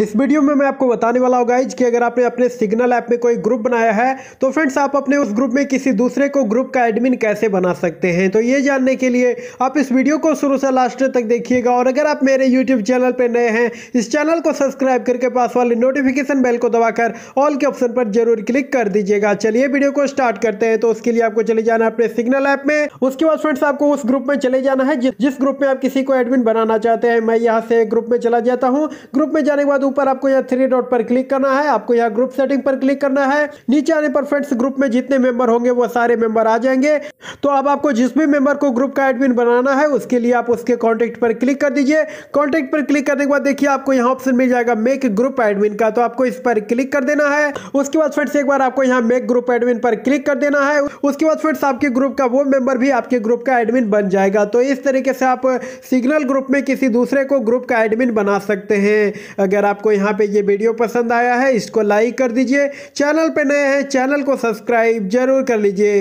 इस वीडियो में मैं आपको बताने वाला हूँ गाइज कि अगर आपने अपने सिग्नल ऐप में कोई ग्रुप बनाया है तो फ्रेंड्स आप अपने उस ग्रुप में किसी दूसरे को ग्रुप का एडमिन कैसे बना सकते हैं तो ये जानने के लिए आप इस वीडियो को शुरू से लास्ट तक देखिएगा और अगर आप मेरे यूट्यूब चैनल पर नए हैं इस चैनल को सब्सक्राइब करके पास वाले नोटिफिकेशन बेल को दबाकर ऑल के ऑप्शन पर जरूर क्लिक कर दीजिएगा चलिए वीडियो को स्टार्ट करते हैं तो उसके लिए आपको चले जाना है अपने सिग्नल ऐप में उसके बाद फ्रेंड्स आपको उस ग्रुप में चले जाना है जिस ग्रुप में आप किसी को एडमिन बनाना चाहते हैं मैं यहाँ से ग्रुप में चला जाता हूँ ग्रुप में जाने के बाद बाद ऊपर आपको यहाँ थ्री डॉट पर क्लिक करना है आपको यहाँ ग्रुप सेटिंग पर क्लिक करना है नीचे आने पर फ्रेंड्स ग्रुप में जितने मेंबर होंगे वो सारे मेंबर आ जाएंगे तो अब आपको जिस भी मेंबर को ग्रुप का एडमिन बनाना है उसके लिए आप उसके कॉन्टेक्ट पर क्लिक कर दीजिए कॉन्टेक्ट पर क्लिक करने के बाद देखिए आपको यहाँ ऑप्शन मिल जाएगा मेक ग्रुप एडमिन का तो आपको इस पर क्लिक कर देना है उसके बाद फ्रेंड्स एक बार आपको यहाँ मेक ग्रुप एडमिन पर क्लिक कर देना है उसके बाद फ्रेंड्स आपके ग्रुप का वो मेंबर भी आपके ग्रुप का एडमिन बन जाएगा तो इस तरीके से आप सिग्नल ग्रुप में किसी दूसरे को ग्रुप का एडमिन बना सकते हैं अगर आप आपको यहाँ पे ये वीडियो पसंद आया है इसको लाइक कर दीजिए चैनल पे नए हैं चैनल को सब्सक्राइब जरूर कर लीजिए